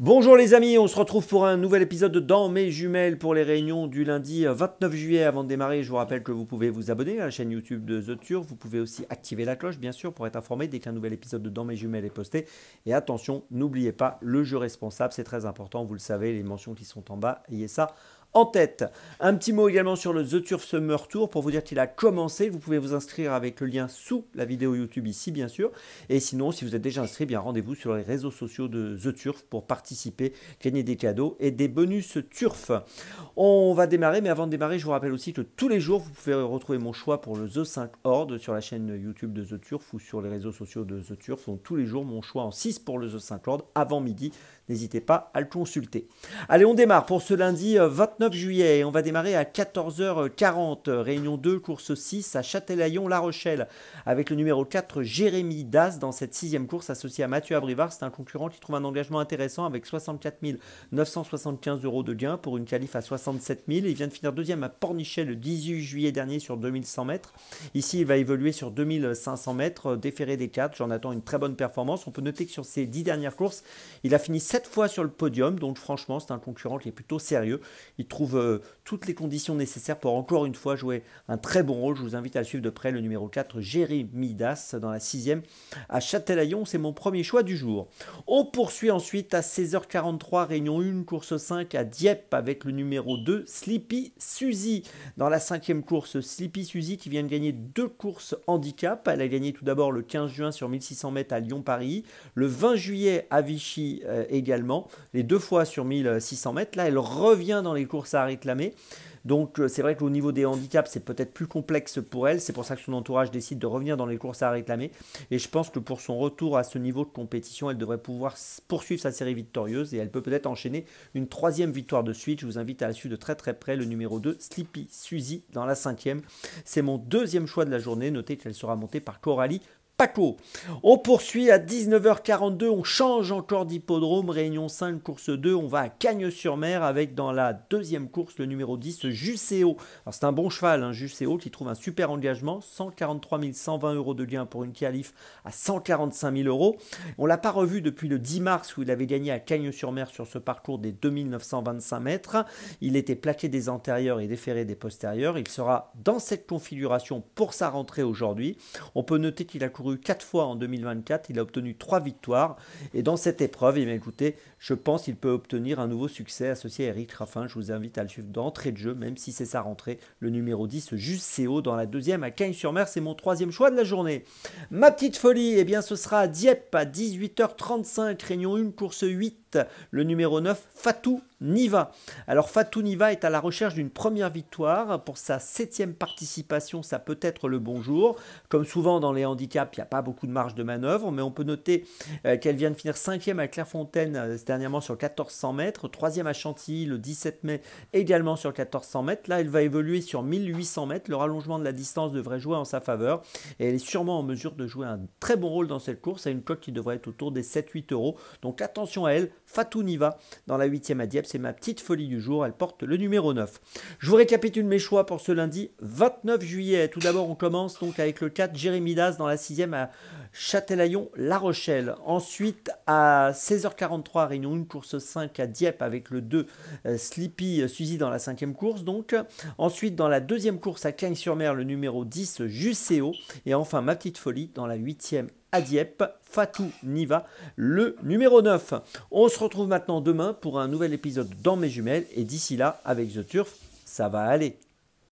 Bonjour les amis, on se retrouve pour un nouvel épisode de Dans mes jumelles pour les réunions du lundi 29 euh, juillet. Avant de démarrer, je vous rappelle que vous pouvez vous abonner à la chaîne YouTube de The Vous pouvez aussi activer la cloche, bien sûr, pour être informé dès qu'un nouvel épisode de Dans mes jumelles est posté. Et attention, n'oubliez pas le jeu responsable, c'est très important. Vous le savez, les mentions qui sont en bas, ayez ça en tête. Un petit mot également sur le The Turf Summer Tour pour vous dire qu'il a commencé. Vous pouvez vous inscrire avec le lien sous la vidéo YouTube ici, bien sûr. Et sinon, si vous êtes déjà inscrit, eh bien rendez-vous sur les réseaux sociaux de The Turf pour participer, gagner des cadeaux et des bonus Turf. On va démarrer, mais avant de démarrer, je vous rappelle aussi que tous les jours, vous pouvez retrouver mon choix pour le The 5 Horde sur la chaîne YouTube de The Turf ou sur les réseaux sociaux de The Turf. Donc tous les jours, mon choix en 6 pour le The 5 Horde avant midi. N'hésitez pas à le consulter. Allez, on démarre pour ce lundi 20. Euh, juillet. On va démarrer à 14h40. Réunion 2, course 6 à Châtelaillon-La Rochelle. Avec le numéro 4, Jérémy Das, dans cette sixième course associée à Mathieu Abrivard. C'est un concurrent qui trouve un engagement intéressant avec 64 975 euros de gain pour une qualif à 67 000. Il vient de finir deuxième à Pornichet le 18 juillet dernier sur 2100 mètres. Ici, il va évoluer sur 2500 mètres, euh, déféré des 4. J'en attends une très bonne performance. On peut noter que sur ses 10 dernières courses, il a fini 7 fois sur le podium. Donc, franchement, c'est un concurrent qui est plutôt sérieux. Il trouve euh, toutes les conditions nécessaires pour encore une fois jouer un très bon rôle. Je vous invite à suivre de près, le numéro 4, Jérémy Das, dans la sixième à Châtelaillon. C'est mon premier choix du jour. On poursuit ensuite à 16h43, réunion 1, course 5 à Dieppe avec le numéro 2, Sleepy Suzy. Dans la cinquième course, Sleepy Suzy qui vient de gagner deux courses handicap. Elle a gagné tout d'abord le 15 juin sur 1600 mètres à Lyon-Paris, le 20 juillet à Vichy euh, également, les deux fois sur 1600 mètres. Là, elle revient dans les courses à réclamer. Donc euh, c'est vrai qu'au niveau des handicaps, c'est peut-être plus complexe pour elle. C'est pour ça que son entourage décide de revenir dans les courses à réclamer. Et je pense que pour son retour à ce niveau de compétition, elle devrait pouvoir poursuivre sa série victorieuse et elle peut peut-être enchaîner une troisième victoire de suite. Je vous invite à la suivre de très très près le numéro 2, Sleepy Suzy, dans la cinquième. C'est mon deuxième choix de la journée. Notez qu'elle sera montée par Coralie Paco. On poursuit à 19h42, on change encore d'hippodrome, Réunion 5, course 2, on va à Cagnes-sur-Mer avec dans la deuxième course le numéro 10, Jusseo. C'est un bon cheval, hein, Jusseo qui trouve un super engagement, 143 120 euros de gain pour une qualif à 145 000 euros. On l'a pas revu depuis le 10 mars où il avait gagné à Cagnes-sur-Mer sur ce parcours des 2925 mètres. Il était plaqué des antérieurs et déféré des postérieurs. Il sera dans cette configuration pour sa rentrée aujourd'hui. On peut noter qu'il a couru 4 quatre fois en 2024. Il a obtenu trois victoires. Et dans cette épreuve, eh je pense qu'il peut obtenir un nouveau succès associé à Eric Raffin. Je vous invite à le suivre d'entrée de jeu, même si c'est sa rentrée. Le numéro 10, haut dans la deuxième à Cagnes-sur-Mer. C'est mon troisième choix de la journée. Ma petite folie, eh bien, ce sera Dieppe à 18h35. Réunion 1, course 8. Le numéro 9, Fatou Niva. Alors Fatou Niva est à la recherche d'une première victoire pour sa septième participation, ça peut être le bonjour. Comme souvent dans les handicaps, il n'y a pas beaucoup de marge de manœuvre, mais on peut noter euh, qu'elle vient de finir cinquième à Clairefontaine euh, dernièrement sur 1400 mètres, troisième à Chantilly le 17 mai également sur 1400 mètres. Là, elle va évoluer sur 1800 mètres. Le rallongement de la distance devrait jouer en sa faveur et elle est sûrement en mesure de jouer un très bon rôle dans cette course à une cote qui devrait être autour des 7-8 euros. Donc attention à elle, Fatou Niva dans la huitième à Dieppe c'est ma petite folie du jour, elle porte le numéro 9. Je vous récapitule mes choix pour ce lundi 29 juillet. Tout d'abord, on commence donc avec le 4 Jérémy Das dans la sixième. à Châtelaillon, La Rochelle. Ensuite, à 16h43, Réunion 1, course 5 à Dieppe avec le 2 euh, Sleepy euh, Suzy dans la cinquième course. Donc. Ensuite, dans la deuxième course à Cagnes-sur-Mer, le numéro 10 Jusseo. Et enfin, ma petite folie dans la 8 huitième à Dieppe, Fatou Niva, le numéro 9. On se retrouve maintenant demain pour un nouvel épisode dans mes jumelles. Et d'ici là, avec The Turf, ça va aller.